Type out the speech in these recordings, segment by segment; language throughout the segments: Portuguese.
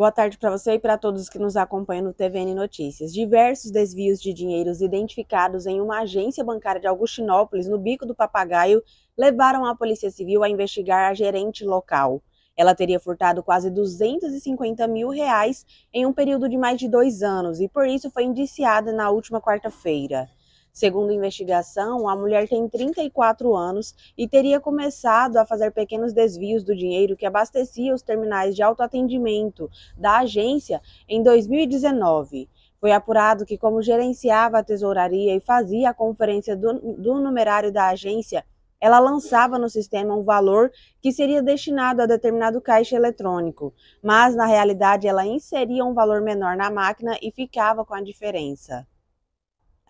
Boa tarde para você e para todos que nos acompanham no TVN Notícias. Diversos desvios de dinheiros identificados em uma agência bancária de Augustinópolis, no Bico do Papagaio, levaram a Polícia Civil a investigar a gerente local. Ela teria furtado quase 250 mil reais em um período de mais de dois anos e por isso foi indiciada na última quarta-feira. Segundo a investigação, a mulher tem 34 anos e teria começado a fazer pequenos desvios do dinheiro que abastecia os terminais de autoatendimento da agência em 2019. Foi apurado que, como gerenciava a tesouraria e fazia a conferência do, do numerário da agência, ela lançava no sistema um valor que seria destinado a determinado caixa eletrônico, mas na realidade ela inseria um valor menor na máquina e ficava com a diferença.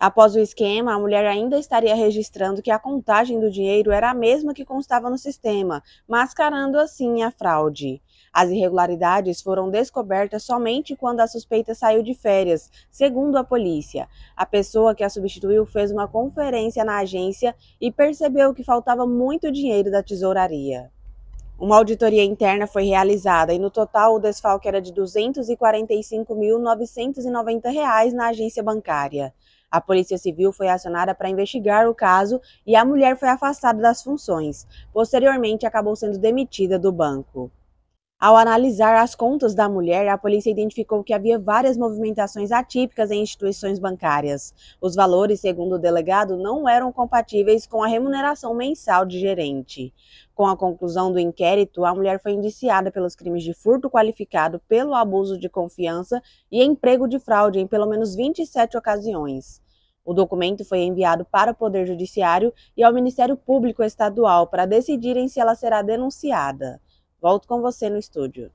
Após o esquema, a mulher ainda estaria registrando que a contagem do dinheiro era a mesma que constava no sistema, mascarando assim a fraude. As irregularidades foram descobertas somente quando a suspeita saiu de férias, segundo a polícia. A pessoa que a substituiu fez uma conferência na agência e percebeu que faltava muito dinheiro da tesouraria. Uma auditoria interna foi realizada e, no total, o desfalque era de R$ 245.990 na agência bancária. A Polícia Civil foi acionada para investigar o caso e a mulher foi afastada das funções. Posteriormente, acabou sendo demitida do banco. Ao analisar as contas da mulher, a polícia identificou que havia várias movimentações atípicas em instituições bancárias. Os valores, segundo o delegado, não eram compatíveis com a remuneração mensal de gerente. Com a conclusão do inquérito, a mulher foi indiciada pelos crimes de furto qualificado pelo abuso de confiança e emprego de fraude em pelo menos 27 ocasiões. O documento foi enviado para o Poder Judiciário e ao Ministério Público Estadual para decidirem se ela será denunciada. Volto com você no estúdio.